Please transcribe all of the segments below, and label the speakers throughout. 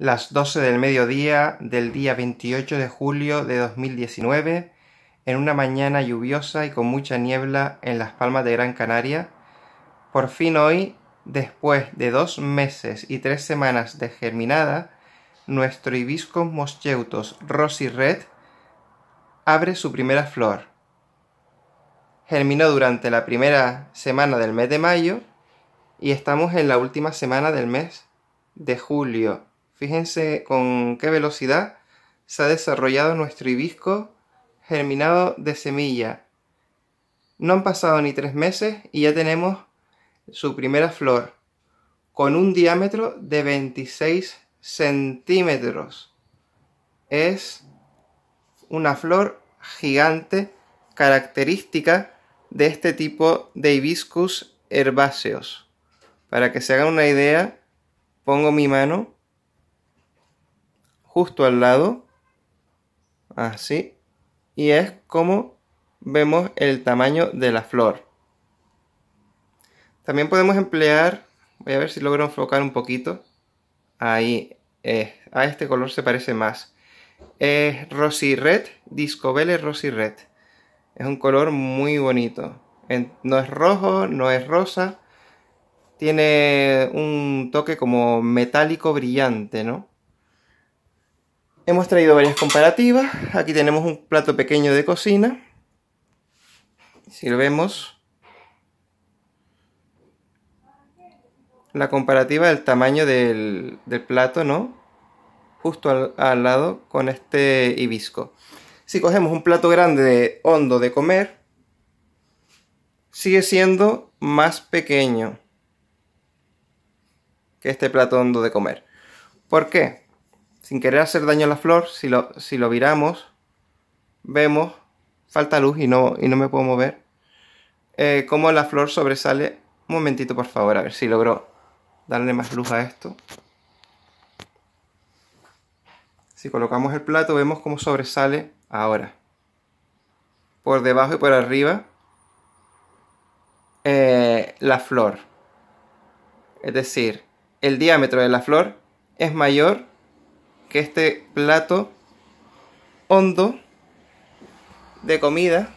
Speaker 1: las 12 del mediodía del día 28 de julio de 2019, en una mañana lluviosa y con mucha niebla en las Palmas de Gran Canaria. Por fin hoy, después de dos meses y tres semanas de germinada, nuestro hibisco moscheutos rosy red abre su primera flor. Germinó durante la primera semana del mes de mayo y estamos en la última semana del mes de julio Fíjense con qué velocidad se ha desarrollado nuestro hibisco germinado de semilla. No han pasado ni tres meses y ya tenemos su primera flor con un diámetro de 26 centímetros. Es una flor gigante característica de este tipo de hibiscus herbáceos. Para que se hagan una idea, pongo mi mano justo al lado, así, y es como vemos el tamaño de la flor. También podemos emplear, voy a ver si logro enfocar un poquito, ahí, eh, a este color se parece más. Es Rosy Red, vele Rosy Red. Es un color muy bonito. No es rojo, no es rosa. Tiene un toque como metálico brillante, ¿no? Hemos traído varias comparativas. Aquí tenemos un plato pequeño de cocina. si lo vemos, La comparativa del tamaño del, plato, ¿no? Justo al, al, lado con este hibisco. Si cogemos un plato grande de hondo de comer, sigue siendo más pequeño que este plato hondo de comer. ¿Por qué? sin querer hacer daño a la flor, si lo, si lo viramos, vemos, falta luz y no, y no me puedo mover, eh, como la flor sobresale. Un momentito, por favor, a ver si logro darle más luz a esto. Si colocamos el plato, vemos cómo sobresale ahora. Por debajo y por arriba, eh, la flor. Es decir, el diámetro de la flor es mayor que este plato hondo de comida,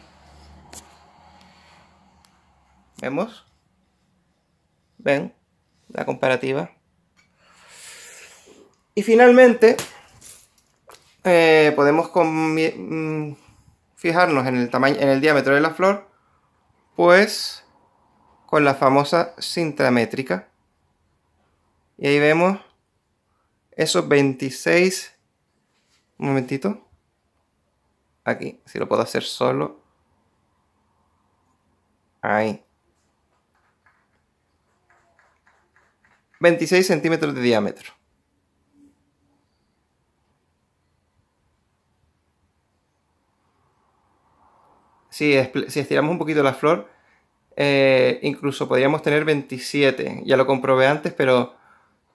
Speaker 1: ¿vemos? ¿Ven? La comparativa. Y finalmente, eh, podemos mm, fijarnos en el, tamaño, en el diámetro de la flor, pues con la famosa cintramétrica. Y ahí vemos esos 26... Un momentito. Aquí, si lo puedo hacer solo. Ahí. 26 centímetros de diámetro. Si, si estiramos un poquito la flor, eh, incluso podríamos tener 27. Ya lo comprobé antes, pero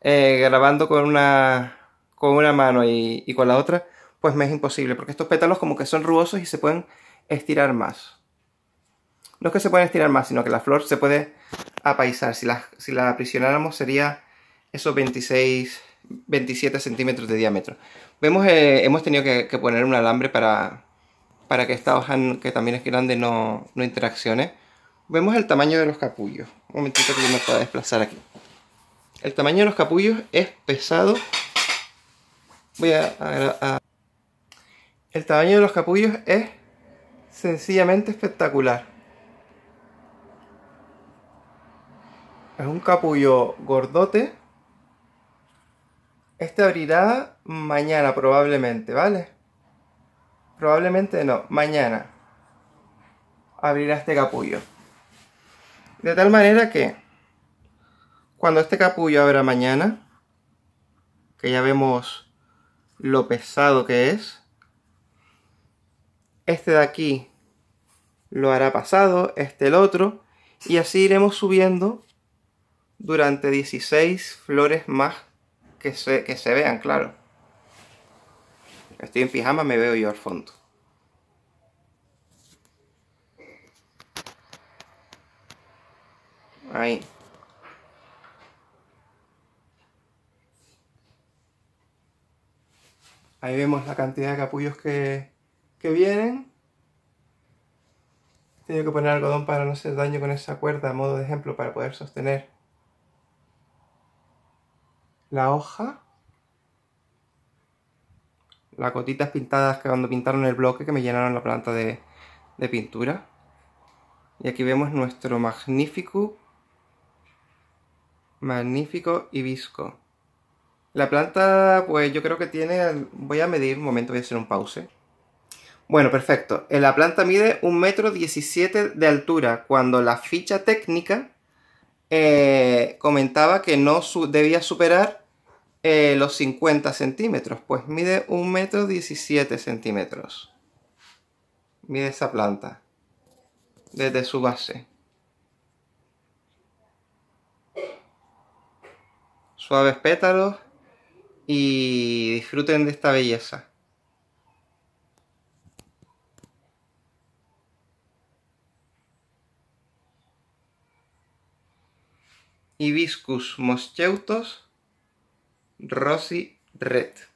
Speaker 1: eh, grabando con una, con una mano y, con la otra, pues me es imposible, porque estos pétalos como que son rugosos y se pueden estirar más. No es que se pueden estirar más, sino que la flor se puede apaisar. Si la, si la aprisionáramos sería esos 26, 27 centímetros de diámetro. Vemos, eh, hemos tenido que, poner un alambre para, para que esta hoja, que también es grande, no, no interaccione. Vemos el tamaño de los capullos. Un momentito que yo me pueda desplazar aquí. El tamaño de los capullos es pesado. Voy a, El tamaño de los capullos es sencillamente espectacular. Es un capullo gordote. Este abrirá mañana probablemente, ¿vale? Probablemente no, mañana abrirá este capullo. De tal manera que cuando este capullo abra mañana, que ya vemos lo pesado que es, este de aquí lo hará pasado, este el otro, y así iremos subiendo durante 16 flores más que se, que se vean, claro. Estoy en pijama, me veo yo al fondo. Ahí. Ahí vemos la cantidad de capullos que, que vienen. Tengo que poner algodón para no hacer daño con esa cuerda, a modo de ejemplo, para poder sostener la hoja. Las gotitas pintadas que cuando pintaron el bloque que me llenaron la planta de, pintura. Y aquí vemos nuestro magnífico, magnífico hibisco. La planta, pues yo creo que tiene... Voy a medir, un momento, voy a hacer un pause. Bueno, perfecto. Eh, la planta mide un metro 17 de altura, cuando la ficha técnica eh, comentaba que no debía superar eh, los 50 centímetros. Pues mide un metro 17 centímetros. Mide esa planta. Desde su base. Suaves pétalos y disfruten de esta belleza. Hibiscus moscheutos, Rosy Red.